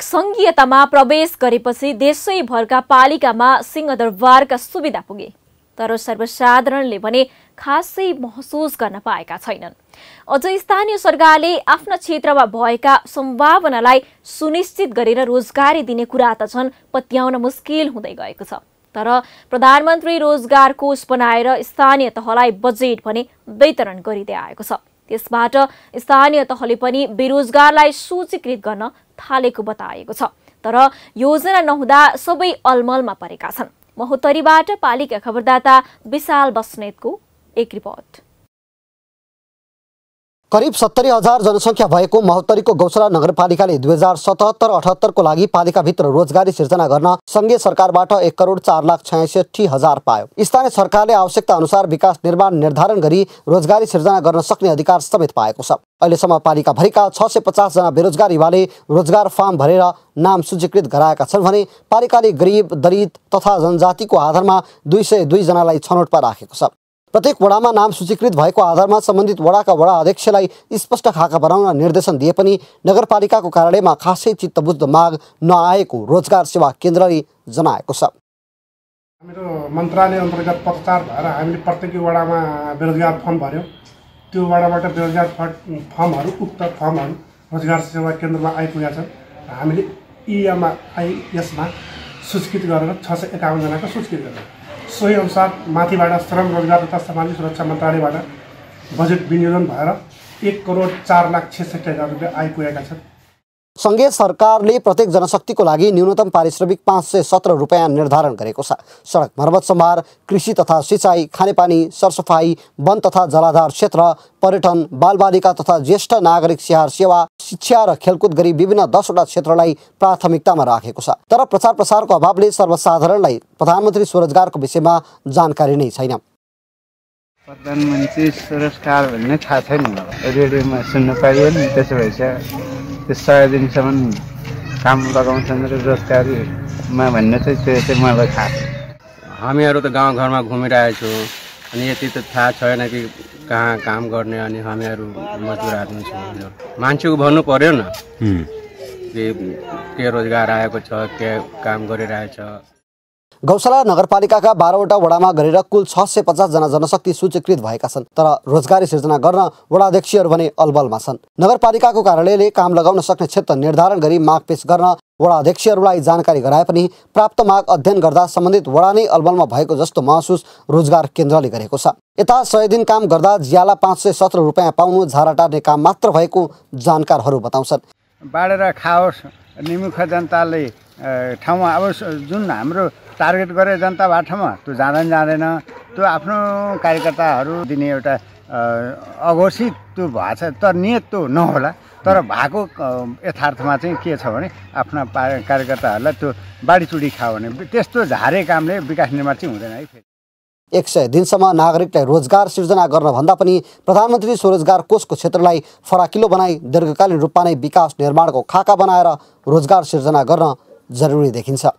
लोक सङ्घीयतामा प्रवेश गरेपछि देशैभरका पालिकामा सिंहदरबारका सुविधा पुगे तर सर्वसाधारणले भने खासै महसुस गर्न पाएका छैनन् अझ स्थानीय सरकारले आफ्ना क्षेत्रमा भएका सम्भावनालाई सुनिश्चित गरेर रोजगारी दिने कुरा त झन् पत्याउन मुस्किल हुँदै गएको छ तर प्रधानमन्त्री रोजगार कोष बनाएर स्थानीय तहलाई बजेट भने वितरण गरिँदै आएको छ त्यसबाट स्थानीय तहले पनि बेरोजगारलाई सूचीकृत गर्न थालेको बताएको छ तर योजना नहुँदा सबै अलमलमा परेका छन् महोत्तरीबाट पालिका खबरदाता विशाल बस्नेतको एक रिपोर्ट करिब सत्तरी हजार जनसङ्ख्या भएको महोत्तरीको गौसला नगरपालिकाले दुई हजार सतहत्तर अठहत्तरको लागि पालिकाभित्र रोजगारी सिर्जना गर्न सङ्घीय सरकारबाट एक करोड चार लाख छयासठी हजार पायो स्थानीय सरकारले आवश्यकता अनुसार विकास निर्माण निर्धारण गरी रोजगारी सिर्जना गर्न सक्ने अधिकार समेत पाएको छ अहिलेसम्म पालिकाभरिका छ सय पचासजना बेरोजगार युवाले रोजगार फार्म भरेर नाम सूचीकृत गराएका छन् भने पालिकाले गरिब दलित तथा जनजातिको आधारमा दुई सय दुईजनालाई छनौटमा राखेको छ प्रत्येक वडामा नाम सूचीकृत भएको आधारमा सम्बन्धित वडाका वडा अध्यक्षलाई स्पष्ट खाका बनाउन निर्देशन दिए पनि नगरपालिकाको कार्यालयमा खासै चित्तबुद्ध माग नआएको रोजगार सेवा केन्द्रले जनाएको छ हाम्रो मन्त्रालय अन्तर्गत पत्रचार भएर हामीले प्रत्येक वडामा बेरोजगार फर्म भर्यो त्यो वडाबाट बेरोजगार फर्महरू उक्त फर्महरू रोजगार सेवा केन्द्रमा आइपुगेका छन् हामीले इएमआइएसमा सूचीकृत गरेर छ सय एकाउन्नजनाको सूचीकृत गरेर सोही अनुसार माथिबाट श्रम रोजगार तथा सामाजिक सुरक्षा मन्त्रालयबाट बजेट विनियोजन भएर एक करोड चार लाख छेसठी हजार रुपियाँ आइपुगेका छन् सङ्घीय सरकारले प्रत्येक जनशक्तिको लागि न्यूनतम पारिश्रमिक पाँच सय सत्र रुपियाँ निर्धारण गरेको छ सडक मर्मत सम्भार कृषि तथा सिँचाइ खानेपानी सरसफाइ वन तथा जलाधार क्षेत्र पर्यटन बालबालिका तथा ज्येष्ठ नागरिक स्याहार सेवा शिक्षा र खेलकुद गरी विभिन्न दसवटा क्षेत्रलाई प्राथमिकतामा राखेको छ तर प्रचार प्रसारको अभावले सर्वसाधारणलाई प्रधानमन्त्री स्वरोजगारको विषयमा जानकारी नै छैन प्रधानमन्त्री स्वरोजगार भन्ने थाहा छैन रेडियोमा सुन्नु पाइयो नि त्यसो भएछ त्यो सय दिनसम्म काम लगाउँछन् र रोजगारीमा भन्ने चाहिँ त्यो चाहिँ मलाई थाहा छ हामीहरू त गाउँघरमा घुमिरहेको छु अनि यति त थाहा छैन कि कहाँ काम गर्ने अनि हामीहरू मजदुर आदमी छौँ मान्छेको भन्नु पर्यो न कि के रोजगार आएको छ के काम गरिरहेछ गौशाला नगरपालिकाका बाह्रवटा वडामा गरेर कुल छ सय पचासजना जनशक्ति सूचीकृत भएका छन् तर रोजगारी सिर्जना गर्न वडाध्यक्षहरू भने अलबलमा छन् नगरपालिकाको कार्यालयले काम लगाउन सक्ने क्षेत्र निर्धारण गरी माग पेश गर्न वडाध्यक्षहरूलाई जानकारी गराए पनि प्राप्त माग अध्ययन गर्दा सम्बन्धित वडा नै अलबलमा भएको जस्तो महसुस रोजगार केन्द्रले गरेको छ यता सय दिन काम गर्दा ज्याला पाँच सय सत्र रुपियाँ पाउनु झारा टार्ने काम मात्र भएको जानकारहरू बताउँछन् बाँडेर खाओस् निमुख जनताले ठाउँमा अब जुन हाम्रो टार्गेट गरेर जनता बाटोमा त्यो जाँदैन जाँदैन त्यो आफ्नो कार्यकर्ताहरू दिने एउटा अघोषित त्यो भएको छ तर नियत त्यो नहोला तर भएको यथार्थमा चाहिँ के छ भने आफ्ना पा कार्यकर्ताहरूलाई त्यो बाढीचुडी खायो भने त्यस्तो झारे कामले विकास निर्माण चाहिँ हुँदैन है फेरि एक सय दिनसम्म नागरिकलाई रोजगार सिर्जना गर्नभन्दा पनि प्रधानमन्त्री स्वरोजगार कोषको क्षेत्रलाई फराकिलो बनाई दीर्घकालीन रूपमा नै विकास निर्माणको खाका बनाएर रोजगार सिर्जना गर्न जरुरी देखिन्छ